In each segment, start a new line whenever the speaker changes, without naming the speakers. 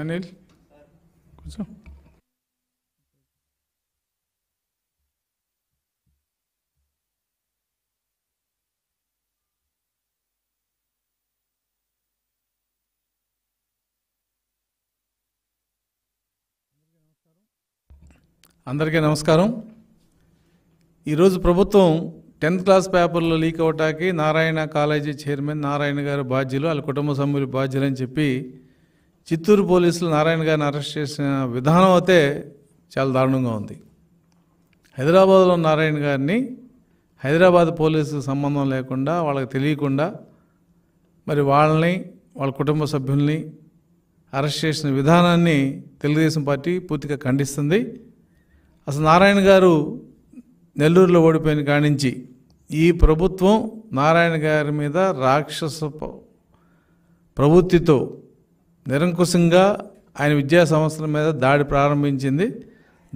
అనిల్ కూర్చో అందరికీ నమస్కారం ఈరోజు ప్రభుత్వం టెన్త్ క్లాస్ పేపర్లో లీక్ అవటానికి నారాయణ కాలేజీ చైర్మన్ నారాయణ గారి బాధ్యులు వాళ్ళ కుటుంబ సభ్యులు బాధ్యులు అని చెప్పి చిత్తూరు పోలీసులు నారాయణ గారిని అరెస్ట్ చేసిన విధానం అయితే చాలా దారుణంగా ఉంది హైదరాబాద్లో నారాయణ గారిని హైదరాబాద్ పోలీసు సంబంధం లేకుండా వాళ్ళకి తెలియకుండా మరి వాళ్ళని వాళ్ళ కుటుంబ సభ్యుల్ని అరెస్ట్ చేసిన విధానాన్ని తెలుగుదేశం పార్టీ పూర్తిగా ఖండిస్తుంది అసలు నారాయణ గారు నెల్లూరులో ఓడిపోయిన కానించి ఈ ప్రభుత్వం నారాయణ గారి మీద రాక్షస ప్రవృత్తితో నిరంకుశంగా ఆయన విద్యా సంస్థల మీద దాడి ప్రారంభించింది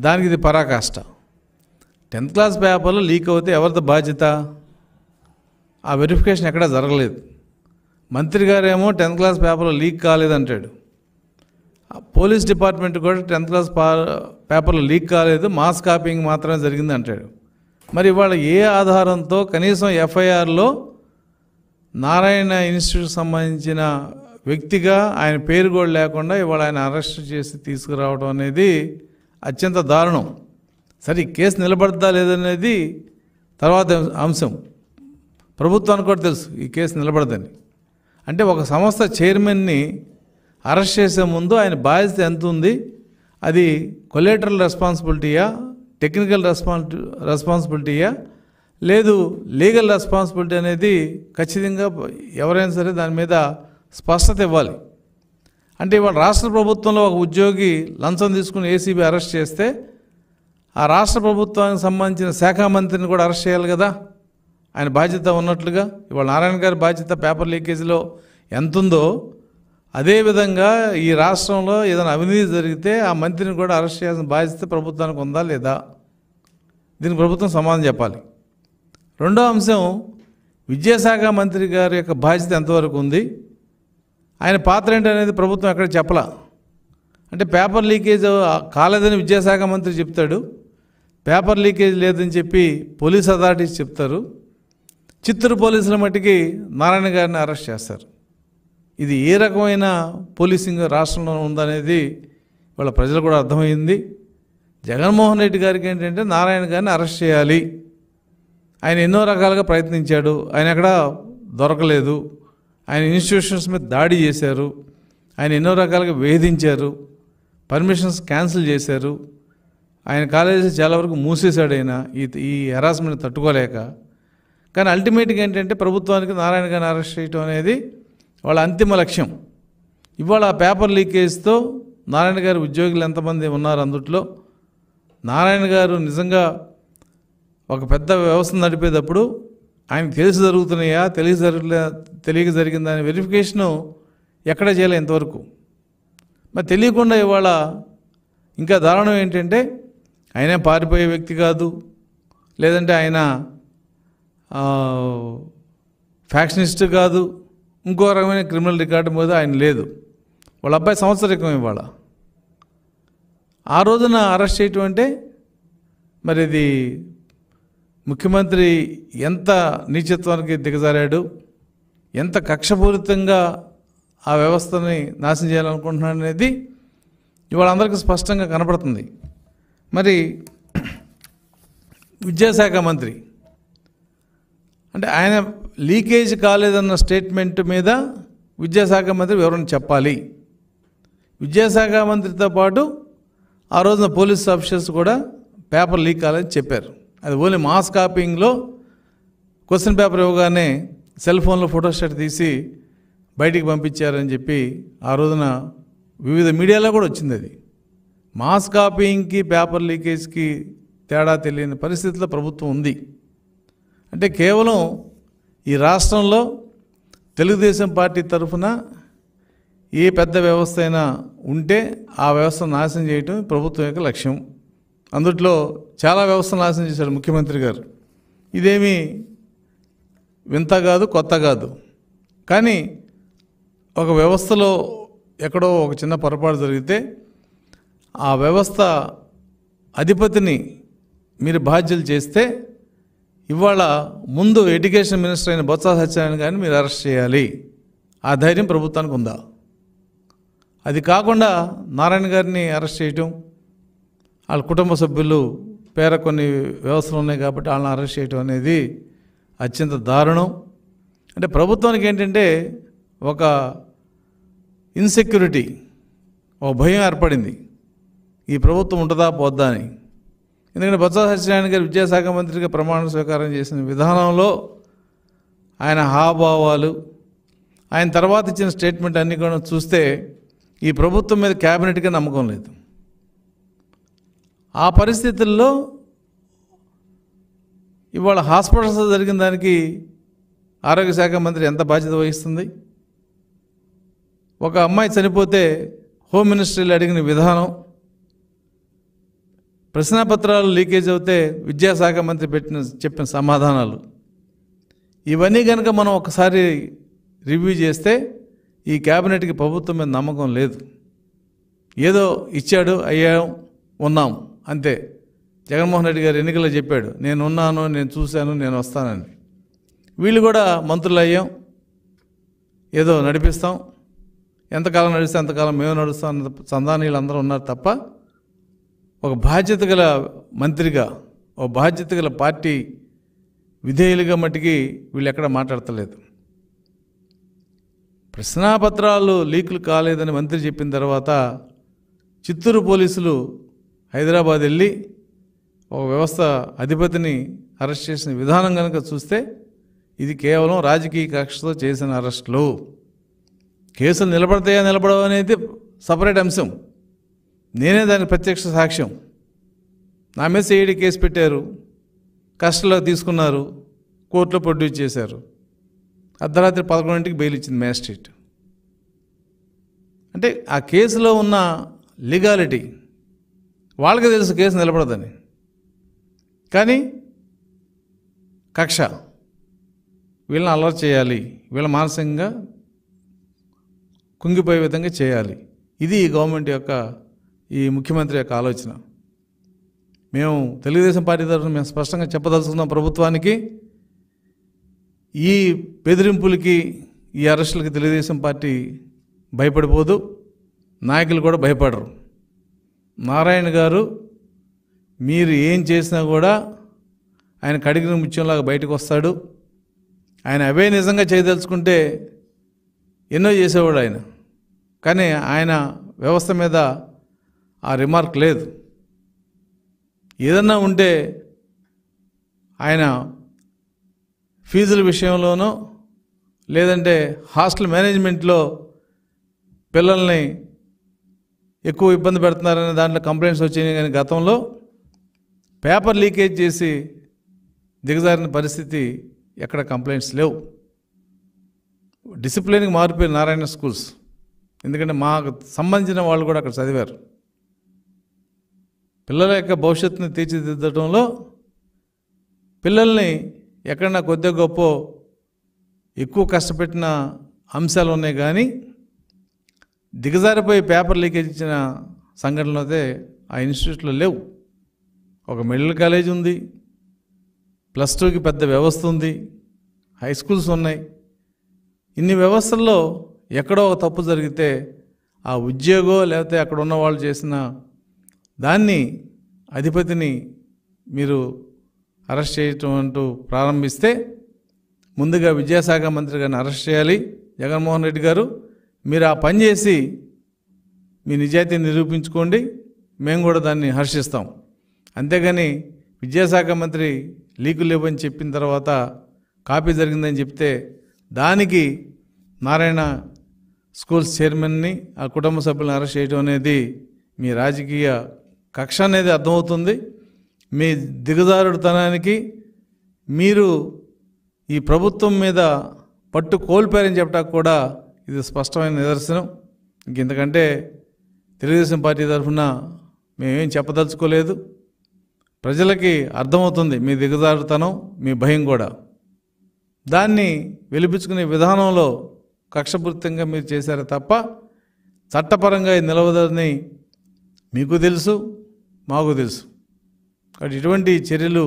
దానికి ఇది పరాకాష్ట టెన్త్ క్లాస్ పేపర్లు లీక్ అవుతే ఎవరిది బాధ్యత ఆ వెరిఫికేషన్ ఎక్కడా జరగలేదు మంత్రి గారేమో టెన్త్ క్లాస్ పేపర్లు లీక్ కాలేదంటాడు పోలీస్ డిపార్ట్మెంట్ కూడా టెన్త్ క్లాస్ పేపర్లు లీక్ కాలేదు మాస్ కాపీయింగ్ మాత్రమే జరిగింది అంటాడు మరి ఇవాళ ఏ ఆధారంతో కనీసం ఎఫ్ఐఆర్లో నారాయణ ఇన్స్టిట్యూట్ సంబంధించిన వ్యక్తిగా ఆయన పేరు కూడా లేకుండా ఇవాళ ఆయన అరెస్ట్ చేసి తీసుకురావడం అనేది అత్యంత దారుణం సరే ఈ కేసు నిలబడతా లేదనేది తర్వాత అంశం ప్రభుత్వానికి కూడా తెలుసు ఈ కేసు నిలబడదని అంటే ఒక సంస్థ చైర్మన్ని అరెస్ట్ చేసే ముందు ఆయన బాధ్యత ఎంత ఉంది అది కొలేటరల్ రెస్పాన్సిబిలిటీయా టెక్నికల్ రెస్పాన్సి రెస్పాన్సిబిలిటీయా లేదు లీగల్ రెస్పాన్సిబిలిటీ అనేది ఖచ్చితంగా ఎవరైనా సరే దాని మీద స్పష్టత ఇవ్వాలి అంటే ఇవాళ రాష్ట్ర ప్రభుత్వంలో ఒక ఉద్యోగి లంచం తీసుకుని ఏసీబీ అరెస్ట్ చేస్తే ఆ రాష్ట్ర ప్రభుత్వానికి సంబంధించిన శాఖ మంత్రిని కూడా అరెస్ట్ చేయాలి కదా ఆయన బాధ్యత ఉన్నట్లుగా ఇవాళ నారాయణ గారి బాధ్యత పేపర్ లీకేజీలో ఎంతుందో అదేవిధంగా ఈ రాష్ట్రంలో ఏదైనా అవినీతి జరిగితే ఆ మంత్రిని కూడా అరెస్ట్ చేయాల్సిన బాధ్యత ప్రభుత్వానికి ఉందా లేదా దీనికి ప్రభుత్వం సమాధానం చెప్పాలి రెండో అంశం విద్యాశాఖ మంత్రి గారి యొక్క బాధ్యత ఎంతవరకు ఉంది ఆయన పాత్ర ఏంటనేది ప్రభుత్వం ఎక్కడ చెప్పలా అంటే పేపర్ లీకేజ్ కాలేదని విద్యాశాఖ మంత్రి చెప్తాడు పేపర్ లీకేజ్ లేదని చెప్పి పోలీస్ అథారిటీస్ చెప్తారు చిత్తూరు పోలీసుల మట్టికి నారాయణ గారిని అరెస్ట్ చేస్తారు ఇది ఏ రకమైన పోలీసింగ్ రాష్ట్రంలో ఉందనేది వాళ్ళ ప్రజలు కూడా అర్థమైంది జగన్మోహన్ రెడ్డి గారికి ఏంటంటే నారాయణ గారిని అరెస్ట్ చేయాలి ఆయన ఎన్నో రకాలుగా ప్రయత్నించాడు ఆయన ఎక్కడ దొరకలేదు ఆయన ఇన్స్టిట్యూషన్స్ మీద దాడి చేశారు ఆయన ఎన్నో రకాలుగా వేధించారు పర్మిషన్స్ క్యాన్సిల్ చేశారు ఆయన కాలేజెస్ చాలా వరకు మూసేశాడు ఆయన ఈ ఈ హెరాస్మెంట్ తట్టుకోలేక కానీ అల్టిమేట్గా ఏంటంటే ప్రభుత్వానికి నారాయణ గారిని అరెస్ట్ చేయటం అనేది వాళ్ళ అంతిమ లక్ష్యం ఇవాళ ఆ పేపర్ లీకేజ్తో నారాయణ గారి ఉద్యోగులు ఎంతమంది ఉన్నారు అందుట్లో నారాయణ గారు నిజంగా ఒక పెద్ద వ్యవస్థ నడిపేటప్పుడు ఆయన తెలిసి జరుగుతున్నాయా తెలియ జరుగులే తెలియక జరిగిందా అనే వెరిఫికేషను ఎక్కడ చేయలే ఇంతవరకు మరి తెలియకుండా ఇవాళ ఇంకా దారుణం ఏంటంటే ఆయనే పారిపోయే వ్యక్తి కాదు లేదంటే ఆయన ఫ్యాక్షనిస్ట్ కాదు ఇంకో రకమైన క్రిమినల్ రికార్డు మీద ఆయన లేదు వాళ్ళ అబ్బాయి సంవత్సరం ఇవాళ ఆ రోజున అరెస్ట్ చేయటం అంటే మరి ఇది ముఖ్యమంత్రి ఎంత నీచత్వానికి దిగజారాడు ఎంత కక్షపూరితంగా ఆ వ్యవస్థని నాశనం చేయాలనుకుంటున్నాడు అనేది ఇవాళ అందరికీ స్పష్టంగా కనపడుతుంది మరి విద్యాశాఖ మంత్రి అంటే ఆయన లీకేజ్ కాలేదన్న స్టేట్మెంట్ మీద విద్యాశాఖ మంత్రి వివరణ చెప్పాలి విద్యాశాఖ మంత్రితో పాటు ఆ రోజున పోలీస్ ఆఫీసర్స్ కూడా పేపర్ లీక్ కాలేదని చెప్పారు అది ఓన్లీ మాస్ కాపింగ్లో క్వశ్చన్ పేపర్ ఇవ్వగానే సెల్ ఫోన్లో ఫోటోస్టాట్ తీసి బయటికి పంపించారని చెప్పి ఆ రోజున వివిధ మీడియాలో కూడా వచ్చింది అది మాస్ కాపింగ్కి పేపర్ లీకేజ్కి తేడా తెలియని పరిస్థితిలో ప్రభుత్వం ఉంది అంటే కేవలం ఈ రాష్ట్రంలో తెలుగుదేశం పార్టీ తరఫున ఏ పెద్ద వ్యవస్థ అయినా ఉంటే ఆ వ్యవస్థ నాశనం చేయటం ప్రభుత్వం యొక్క లక్ష్యం అందుట్లో చాలా వ్యవస్థను నాశనం చేశాడు ముఖ్యమంత్రి గారు ఇదేమి వింత కాదు కొత్త కాదు కానీ ఒక వ్యవస్థలో ఎక్కడో ఒక చిన్న పొరపాటు జరిగితే ఆ వ్యవస్థ అధిపతిని మీరు బాధ్యులు చేస్తే ఇవాళ ముందు ఎడ్యుకేషన్ మినిస్టర్ అయిన బొత్స సత్యనారాయణ గారిని మీరు అరెస్ట్ చేయాలి ఆ ధైర్యం ప్రభుత్వానికి ఉందా అది కాకుండా నారాయణ గారిని అరెస్ట్ చేయటం వాళ్ళ కుటుంబ సభ్యులు పేర కొన్ని వ్యవస్థలు ఉన్నాయి కాబట్టి వాళ్ళని అరెస్ట్ చేయడం అనేది అత్యంత దారుణం అంటే ప్రభుత్వానికి ఏంటంటే ఒక ఇన్సెక్యూరిటీ ఒక భయం ఏర్పడింది ఈ ప్రభుత్వం ఉంటుందా పోద్దా అని ఎందుకంటే బొత్స సత్యనారాయణ గారు విద్యాశాఖ మంత్రిగా ప్రమాణ స్వీకారం చేసిన విధానంలో ఆయన హావభావాలు ఆయన తర్వాత ఇచ్చిన స్టేట్మెంట్ అన్నీ కూడా చూస్తే ఈ ప్రభుత్వం మీద క్యాబినెట్గా నమ్మకం లేదు ఆ పరిస్థితుల్లో ఇవాళ హాస్పిటల్స్ జరిగిన దానికి ఆరోగ్య శాఖ మంత్రి ఎంత బాధ్యత వహిస్తుంది ఒక అమ్మాయి చనిపోతే హోమ్ మినిస్ట్రీలో అడిగిన విధానం ప్రశ్నాపత్రాలు లీకేజ్ అవుతే విద్యాశాఖ మంత్రి పెట్టిన చెప్పిన సమాధానాలు ఇవన్నీ కనుక మనం ఒకసారి రివ్యూ చేస్తే ఈ క్యాబినెట్కి ప్రభుత్వం మీద నమ్మకం లేదు ఏదో ఇచ్చాడు అయ్యాం ఉన్నాం అంతే జగన్మోహన్ రెడ్డి గారు ఎన్నికల్లో చెప్పాడు నేను ఉన్నాను నేను చూశాను నేను వస్తానని వీళ్ళు కూడా మంత్రులు అయ్యాం ఏదో నడిపిస్తాం ఎంతకాలం నడిస్తే ఎంతకాలం మేము నడుస్తాం సంధానీయులు అందరూ ఉన్నారు తప్ప ఒక బాధ్యత గల మంత్రిగా ఒక బాధ్యత గల పార్టీ విధేయులుగా మట్టికి వీళ్ళు ఎక్కడ మాట్లాడతలేదు ప్రశ్నాపత్రాలు లీకులు కాలేదని మంత్రి చెప్పిన తర్వాత చిత్తూరు పోలీసులు హైదరాబాద్ వెళ్ళి ఒక వ్యవస్థ అధిపతిని అరెస్ట్ చేసిన విధానం కనుక చూస్తే ఇది కేవలం రాజకీయ కక్షతో చేసిన అరెస్టులు కేసులు నిలబడతాయా నిలబడవు అనేది సపరేట్ అంశం నేనే దానికి ప్రత్యక్ష సాక్ష్యం నా మీద సిఐడి కేసు పెట్టారు కస్టడీలో తీసుకున్నారు కోర్టులో ప్రొడ్యూస్ చేశారు అర్ధరాత్రి పదకొండింటికి బెయిల్ ఇచ్చింది మ్యాజిస్ట్రేట్ అంటే ఆ కేసులో ఉన్న లీగాలిటీ వాళ్ళకి తెలుసు కేసు నిలబడదని కానీ కక్ష వీళ్ళని అలర్ట్ చేయాలి వీళ్ళ మానసికంగా కుంగిపోయే విధంగా చేయాలి ఇది ఈ గవర్నమెంట్ యొక్క ఈ ముఖ్యమంత్రి యొక్క ఆలోచన మేము తెలుగుదేశం పార్టీ తరఫున మేము స్పష్టంగా చెప్పదలుచుకున్నాం ప్రభుత్వానికి ఈ బెదిరింపులకి ఈ అరెస్టులకి తెలుగుదేశం పార్టీ భయపడిపోదు నాయకులు కూడా భయపడరు నారాయణ గారు మీరు ఏం చేసినా కూడా ఆయన కడిగిన ముత్యంలాగా బయటకు వస్తాడు ఆయన అవే నిజంగా చేయదలుచుకుంటే ఎన్నో చేసేవాడు ఆయన కానీ ఆయన వ్యవస్థ మీద ఆ రిమార్క్ లేదు ఏదన్నా ఉంటే ఆయన ఫీజుల విషయంలోనూ లేదంటే హాస్టల్ మేనేజ్మెంట్లో పిల్లల్ని ఎక్కువ ఇబ్బంది పెడుతున్నారనే దాంట్లో కంప్లైంట్స్ వచ్చినాయి కానీ గతంలో పేపర్ లీకేజ్ చేసి దిగజారిన పరిస్థితి ఎక్కడ కంప్లైంట్స్ లేవు డిసిప్లిన్కి మారిపోయి నారాయణ స్కూల్స్ ఎందుకంటే మాకు సంబంధించిన వాళ్ళు కూడా అక్కడ చదివారు పిల్లల యొక్క భవిష్యత్తుని తీర్చిదిద్దడంలో పిల్లల్ని ఎక్కడన్నా కొద్దిగా గొప్ప ఎక్కువ కష్టపెట్టిన అంశాలు ఉన్నాయి కానీ దిగజారిపోయి పేపర్ లీకేజ్ ఇచ్చిన సంఘటనలు అయితే ఆ ఇన్స్టిట్యూట్లో లేవు ఒక మిడిల్ కాలేజ్ ఉంది ప్లస్ టూకి పెద్ద వ్యవస్థ ఉంది హై స్కూల్స్ ఉన్నాయి ఇన్ని వ్యవస్థల్లో ఎక్కడో ఒక తప్పు జరిగితే ఆ ఉద్యోగో లేకపోతే అక్కడ ఉన్న వాళ్ళు చేసిన దాన్ని అధిపతిని మీరు అరెస్ట్ చేయటం అంటూ ప్రారంభిస్తే ముందుగా విద్యాశాఖ మంత్రి గారిని అరెస్ట్ చేయాలి జగన్మోహన్ రెడ్డి గారు మీరు ఆ పని చేసి మీ నిజాయితీని నిరూపించుకోండి మేము కూడా దాన్ని హర్షిస్తాం అంతేగాని విద్యాశాఖ మంత్రి లీకు లేవని చెప్పిన తర్వాత కాపీ జరిగిందని చెప్తే దానికి నారాయణ స్కూల్స్ చైర్మన్ని ఆ కుటుంబ సభ్యులను అరెస్ట్ చేయడం అనేది మీ రాజకీయ కక్ష అనేది అర్థమవుతుంది మీ దిగజారుడుతనానికి మీరు ఈ ప్రభుత్వం మీద పట్టు కోల్పోయారని చెప్పడానికి కూడా ఇది స్పష్టమైన నిదర్శనం ఇంకెందుకంటే తెలుగుదేశం పార్టీ తరఫున మేమేం చెప్పదలుచుకోలేదు ప్రజలకి అర్థమవుతుంది మీ దిగజారుతనం మీ భయం కూడా దాన్ని వెలిపించుకునే విధానంలో కక్షపూరితంగా మీరు చేశారు తప్ప చట్టపరంగా ఈ నిలవదని మీకు తెలుసు మాకు తెలుసు కాబట్టి ఇటువంటి చర్యలు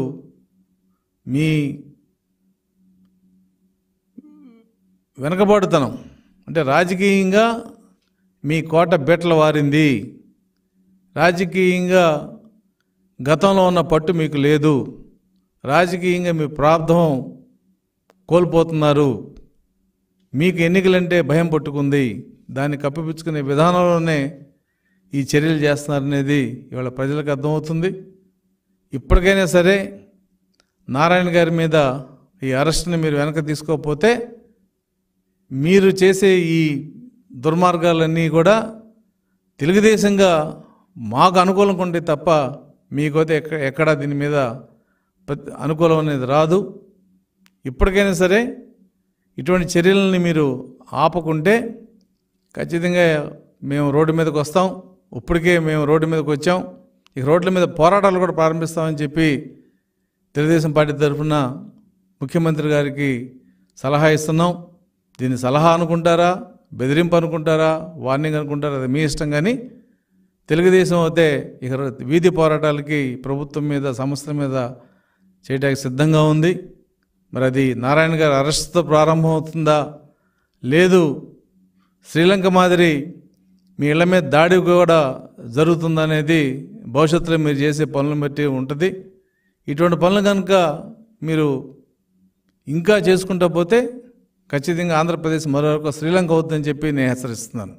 మీ వెనకబాటుతనం అంటే రాజకీయంగా మీ కోట బెట్ల వారింది రాజకీయంగా గతంలో ఉన్న పట్టు మీకు లేదు రాజకీయంగా మీ ప్రాబ్ధం కోల్పోతున్నారు మీకు ఎన్నికలంటే భయం పట్టుకుంది దాన్ని కప్పిపుచ్చుకునే విధానంలోనే ఈ చర్యలు చేస్తున్నారనేది ఇవాళ ప్రజలకు అర్థమవుతుంది ఇప్పటికైనా సరే నారాయణ గారి మీద ఈ అరెస్ట్ని మీరు వెనక తీసుకోకపోతే మీరు చేసే ఈ దుర్మార్గాలన్నీ కూడా తెలుగుదేశంగా మాకు అనుకూలంగా ఉండే తప్ప మీకైతే ఎక్క ఎక్కడా దీని మీద అనుకూలం అనేది రాదు ఇప్పటికైనా సరే ఇటువంటి చర్యలని మీరు ఆపకుంటే ఖచ్చితంగా మేము రోడ్డు మీదకి వస్తాం ఇప్పటికే మేము రోడ్డు మీదకి వచ్చాం ఇక రోడ్ల మీద పోరాటాలు కూడా ప్రారంభిస్తామని చెప్పి తెలుగుదేశం పార్టీ తరఫున ముఖ్యమంత్రి గారికి సలహా ఇస్తున్నాం దీన్ని సలహా అనుకుంటారా బెదిరింపు అనుకుంటారా వార్నింగ్ అనుకుంటారా అది మీ ఇష్టం కానీ తెలుగుదేశం అయితే ఇక వీధి పోరాటాలకి ప్రభుత్వం మీద సంస్థల మీద చేయడానికి సిద్ధంగా ఉంది మరి అది నారాయణ గారి అరెస్ట్తో ప్రారంభమవుతుందా లేదు శ్రీలంక మాదిరి మీ ఇళ్ల మీద దాడి కూడా జరుగుతుందనేది భవిష్యత్తులో మీరు చేసే పనులను బట్టి ఉంటుంది ఇటువంటి పనులు కనుక మీరు ఇంకా చేసుకుంటా పోతే ఖచ్చితంగా ఆంధ్రప్రదేశ్ మరొక శ్రీలంక అవుతుందని చెప్పి నేను హెచ్చరిస్తున్నాను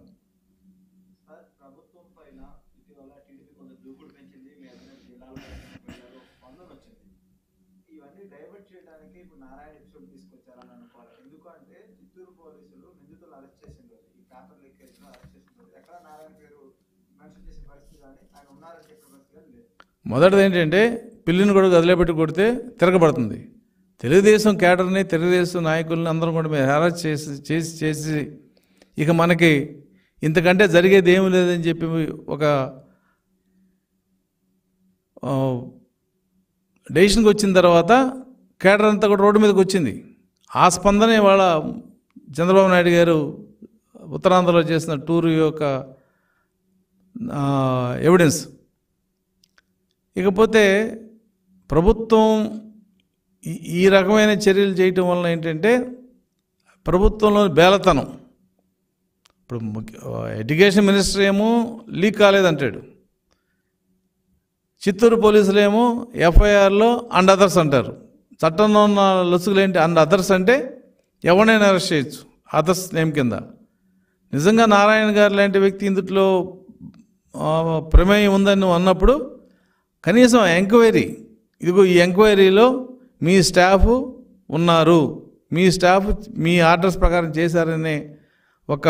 మొదటిది ఏంటంటే పిల్లిని కూడా వదిలేపెట్టి పెట్టి కొడితే తిరగబడుతుంది తెలుగుదేశం కేడర్ని తెలుగుదేశం నాయకుల్ని అందరం కూడా మేము హెరాస్ చేసి చేసి చేసి ఇక మనకి ఇంతకంటే జరిగేది ఏమి లేదని చెప్పి ఒక డెసిషన్కి వచ్చిన తర్వాత కేడర్ అంతా కూడా రోడ్డు మీదకి వచ్చింది ఆ స్పందన ఇవాళ చంద్రబాబు నాయుడు గారు ఉత్తరాంధ్రలో చేసిన టూర్ యొక్క ఎవిడెన్స్ ఇకపోతే ప్రభుత్వం ఈ రకమైన చర్యలు చేయటం వలన ఏంటంటే ప్రభుత్వంలోని బేలతనం ఇప్పుడు ఎడ్యుకేషన్ మినిస్టర్ ఏమో లీక్ కాలేదంటాడు చిత్తూరు పోలీసులు ఏమో ఎఫ్ఐఆర్లో అండ్ అదర్స్ అంటారు చట్టంలో ఉన్న లొసుగులు ఏంటి అండ్ అదర్స్ అంటే ఎవరినైనా అరెస్ట్ చేయొచ్చు అదర్స్ నేమ్ కింద నిజంగా నారాయణ గారు లాంటి వ్యక్తి ఇందులో ప్రమేయం ఉందని నువ్వు అన్నప్పుడు కనీసం ఎంక్వైరీ ఇదిగో ఈ ఎంక్వైరీలో మీ స్టాఫ్ ఉన్నారు మీ స్టాఫ్ మీ ఆర్డర్స్ ప్రకారం చేశారనే ఒక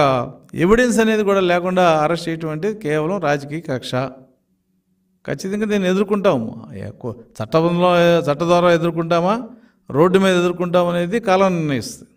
ఎవిడెన్స్ అనేది కూడా లేకుండా అరెస్ట్ చేయటం అంటే కేవలం రాజకీయ కక్ష ఖచ్చితంగా దీన్ని ఎక్కువ చట్టంలో చట్ట ద్వారా ఎదుర్కొంటామా రోడ్డు మీద ఎదుర్కొంటాం అనేది కాలం నిర్ణయిస్తుంది